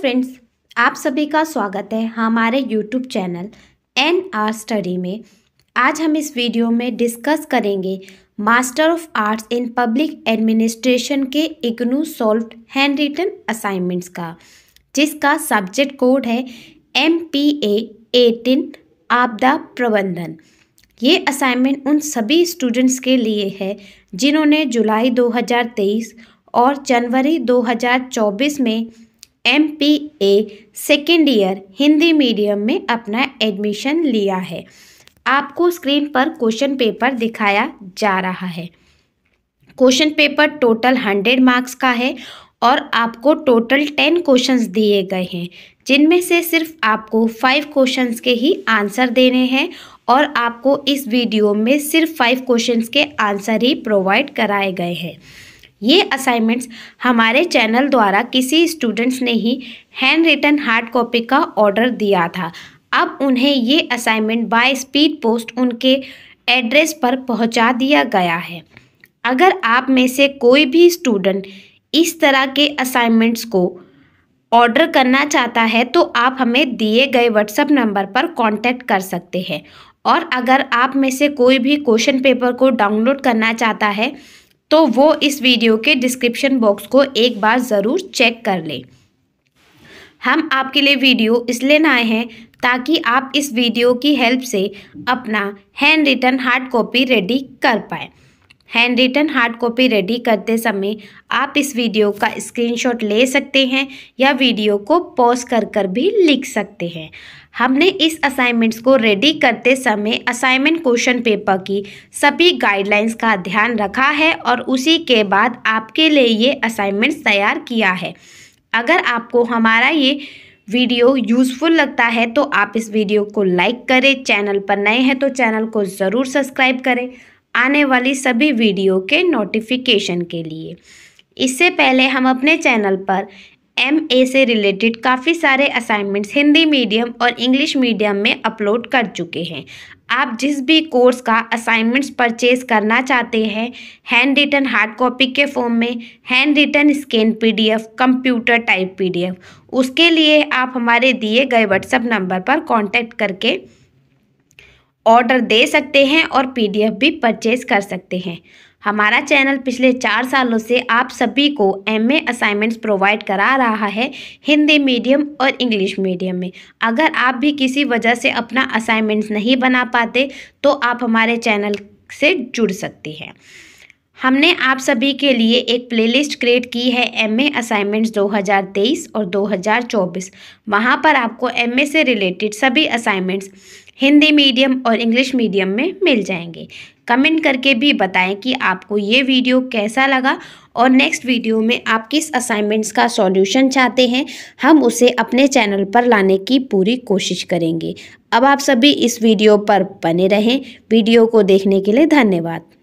friends आप सभी का स्वागत है हमारे YouTube channel N R study में आज हम इस वीडियो में डिस्कस करेंगे master of arts in public administration के IGNOU solve hand written assignments का जिसका सब्जेक्ट कोड है एम पी ए एटीन आपदा प्रबंधन ये असाइनमेंट उन सभी स्टूडेंट्स के लिए है जिन्होंने जुलाई 2023 और जनवरी 2024 में M P A second year Hindi medium में अपना एडमिशन लिया है आपको स्क्रीन पर क्वेश्चन पेपर दिखाया जा रहा है question paper total hundred marks का है और आपको टोटल टेन क्वेश्चंस दिए गए हैं जिनमें से सिर्फ आपको फाइव क्वेश्चंस के ही आंसर देने हैं और आपको इस वीडियो में सिर्फ फाइव क्वेश्चंस के आंसर ही प्रोवाइड कराए गए हैं ये असाइनमेंट्स हमारे चैनल द्वारा किसी स्टूडेंट्स ने ही हैंड रिटन हार्ड कॉपी का ऑर्डर दिया था अब उन्हें ये असाइनमेंट बाय स्पीड पोस्ट उनके एड्रेस पर पहुंचा दिया गया है अगर आप में से कोई भी स्टूडेंट इस तरह के असाइनमेंट्स को ऑर्डर करना चाहता है तो आप हमें दिए गए व्हाट्सएप नंबर पर कॉन्टेक्ट कर सकते हैं और अगर आप में से कोई भी क्वेश्चन पेपर को डाउनलोड करना चाहता है तो वो इस वीडियो के डिस्क्रिप्शन बॉक्स को एक बार ज़रूर चेक कर लें हम आपके लिए वीडियो इसलिए लाए हैं ताकि आप इस वीडियो की हेल्प से अपना hand return hard copy ready कर पाएँ hand written hard copy ready करते समय आप इस वीडियो का स्क्रीनशॉट ले सकते हैं या वीडियो को पॉज कर कर भी लिख सकते हैं हमने इस असाइनमेंट्स को रेडी करते समय असाइनमेंट क्वेश्चन पेपर की सभी गाइडलाइंस का ध्यान रखा है और उसी के बाद आपके लिए ये असाइनमेंट्स तैयार किया है अगर आपको हमारा ये वीडियो यूज़फुल लगता है तो आप इस वीडियो को लाइक करें चैनल पर नए हैं तो चैनल को ज़रूर सब्सक्राइब करें आने वाली सभी वीडियो के नोटिफिकेशन के लिए इससे पहले हम अपने चैनल पर एम ए से रिलेटेड काफ़ी सारे असाइनमेंट्स हिंदी मीडियम और इंग्लिश मीडियम में अपलोड कर चुके हैं आप जिस भी कोर्स का असाइनमेंट्स परचेज करना चाहते हैं हैंड रिटन हार्ड कॉपी के फॉर्म में hand written scan PDF computer type PDF उसके लिए आप हमारे दिए गए व्हाट्सएप नंबर पर कॉन्टैक्ट करके ऑर्डर दे सकते हैं और पीडीएफ भी परचेज कर सकते हैं हमारा चैनल पिछले चार सालों से आप सभी को एमए असाइनमेंट्स प्रोवाइड करा रहा है हिंदी मीडियम और इंग्लिश मीडियम में अगर आप भी किसी वजह से अपना असाइनमेंट्स नहीं बना पाते तो आप हमारे चैनल से जुड़ सकते हैं हमने आप सभी के लिए एक प्लेलिस्ट क्रिएट की है एमए असाइनमेंट्स 2023 और 2024 वहाँ पर आपको एमए से रिलेटेड सभी असाइनमेंट्स हिंदी मीडियम और इंग्लिश मीडियम में मिल जाएंगे कमेंट करके भी बताएं कि आपको ये वीडियो कैसा लगा और नेक्स्ट वीडियो में आप किस असाइनमेंट्स का सॉल्यूशन चाहते हैं हम उसे अपने चैनल पर लाने की पूरी कोशिश करेंगे अब आप सभी इस वीडियो पर बने रहें वीडियो को देखने के लिए धन्यवाद